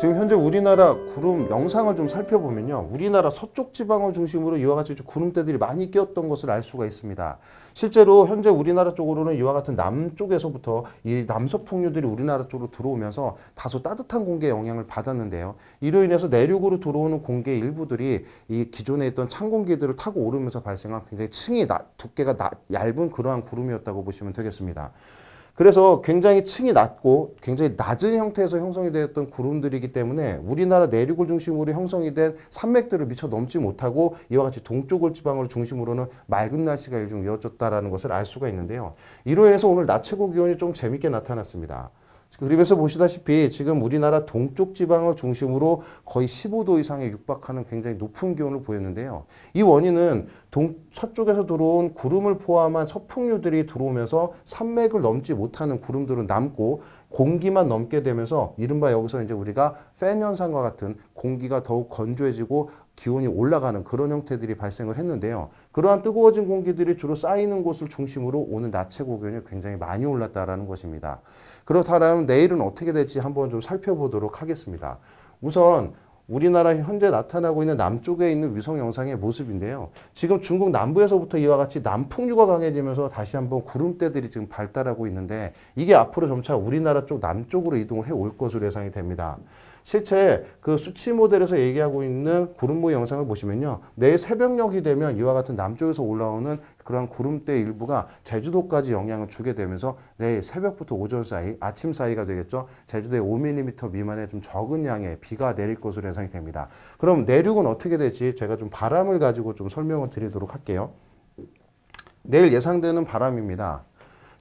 지금 현재 우리나라 구름 영상을 좀 살펴보면요. 우리나라 서쪽 지방을 중심으로 이와 같이 구름대들이 많이 끼었던 것을 알 수가 있습니다. 실제로 현재 우리나라 쪽으로는 이와 같은 남쪽에서부터 이 남서풍류들이 우리나라 쪽으로 들어오면서 다소 따뜻한 공기의 영향을 받았는데요. 이로 인해서 내륙으로 들어오는 공기의 일부들이 이 기존에 있던 찬 공기들을 타고 오르면서 발생한 굉장히 층이 나, 두께가 나, 얇은 그러한 구름이었다고 보시면 되겠습니다. 그래서 굉장히 층이 낮고 굉장히 낮은 형태에서 형성이 되었던 구름들이기 때문에 우리나라 내륙을 중심으로 형성이 된 산맥들을 미처 넘지 못하고 이와 같이 동쪽을 지방으로 중심으로는 맑은 날씨가 일종 이어졌다라는 것을 알 수가 있는데요. 이로 인해서 오늘 낮 최고 기온이 좀 재밌게 나타났습니다. 그림에서 보시다시피 지금 우리나라 동쪽 지방을 중심으로 거의 15도 이상에 육박하는 굉장히 높은 기온을 보였는데요. 이 원인은 동, 서쪽에서 들어온 구름을 포함한 서풍류들이 들어오면서 산맥을 넘지 못하는 구름들은 남고 공기만 넘게 되면서 이른바 여기서 이제 우리가 팬 현상과 같은 공기가 더욱 건조해지고 기온이 올라가는 그런 형태들이 발생을 했는데요. 그러한 뜨거워진 공기들이 주로 쌓이는 곳을 중심으로 오늘 낮 최고 기온이 굉장히 많이 올랐다라는 것입니다. 그렇다면 내일은 어떻게 될지 한번 좀 살펴보도록 하겠습니다. 우선 우리나라 현재 나타나고 있는 남쪽에 있는 위성 영상의 모습인데요. 지금 중국 남부에서부터 이와 같이 남풍류가 강해지면서 다시 한번 구름대들이 지금 발달하고 있는데 이게 앞으로 점차 우리나라 쪽 남쪽으로 이동을 해 올 것으로 예상이 됩니다. 실제 그 수치 모델에서 얘기하고 있는 구름 모의 영상을 보시면요. 내일 새벽녘이 되면 이와 같은 남쪽에서 올라오는 그러한 구름대 일부가 제주도까지 영향을 주게 되면서 내일 새벽부터 오전 사이, 아침 사이가 되겠죠. 제주도에 5mm 미만의 좀 적은 양의 비가 내릴 것으로 예상이 됩니다. 그럼 내륙은 어떻게 되지? 제가 좀 바람을 가지고 좀 설명을 드리도록 할게요. 내일 예상되는 바람입니다.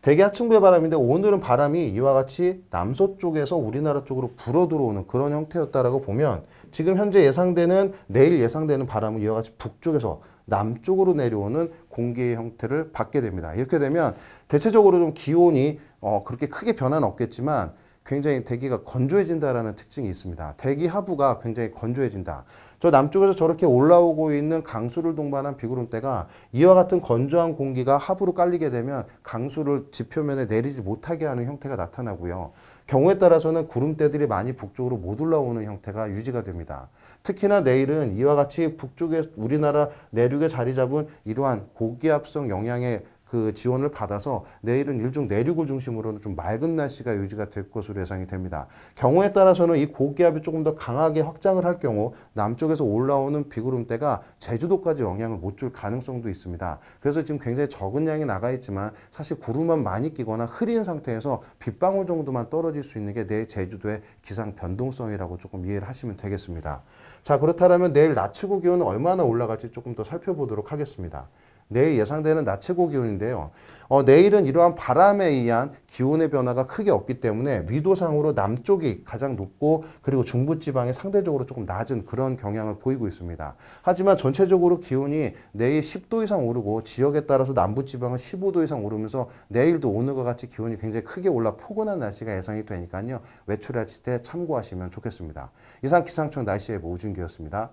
대기 하층부의 바람인데 오늘은 바람이 이와 같이 남서쪽에서 우리나라 쪽으로 불어 들어오는 그런 형태였다라고 보면 지금 현재 예상되는 내일 예상되는 바람은 이와 같이 북쪽에서 남쪽으로 내려오는 공기의 형태를 받게 됩니다. 이렇게 되면 대체적으로 좀 기온이 어, 그렇게 크게 변화는 없겠지만 굉장히 대기가 건조해진다라는 특징이 있습니다. 대기 하부가 굉장히 건조해진다. 저 남쪽에서 저렇게 올라오고 있는 강수를 동반한 비구름대가 이와 같은 건조한 공기가 하부로 깔리게 되면 강수를 지표면에 내리지 못하게 하는 형태가 나타나고요. 경우에 따라서는 구름대들이 많이 북쪽으로 못 올라오는 형태가 유지가 됩니다. 특히나 내일은 이와 같이 북쪽에 우리나라 내륙에 자리 잡은 이러한 고기압성 영향의 그 지원을 받아서 내일은 일종 내륙을 중심으로는 좀 맑은 날씨가 유지가 될 것으로 예상이 됩니다. 경우에 따라서는 이 고기압이 조금 더 강하게 확장을 할 경우 남쪽에서 올라오는 비구름대가 제주도까지 영향을 못 줄 가능성도 있습니다. 그래서 지금 굉장히 적은 양이 나가 있지만 사실 구름만 많이 끼거나 흐린 상태에서 빗방울 정도만 떨어질 수 있는 게 내 제주도의 기상 변동성이라고 조금 이해를 하시면 되겠습니다. 자 그렇다면 내일 낮 최고 기온은 얼마나 올라갈지 조금 더 살펴보도록 하겠습니다. 내일 예상되는 낮 최고 기온인데요. 어, 내일은 이러한 바람에 의한 기온의 변화가 크게 없기 때문에 위도상으로 남쪽이 가장 높고 그리고 중부지방이 상대적으로 조금 낮은 그런 경향을 보이고 있습니다. 하지만 전체적으로 기온이 내일 10도 이상 오르고 지역에 따라서 남부지방은 15도 이상 오르면서 내일도 오늘과 같이 기온이 굉장히 크게 올라 포근한 날씨가 예상이 되니까요. 외출하실 때 참고하시면 좋겠습니다. 이상 기상청 날씨 의모 뭐 우준기였습니다.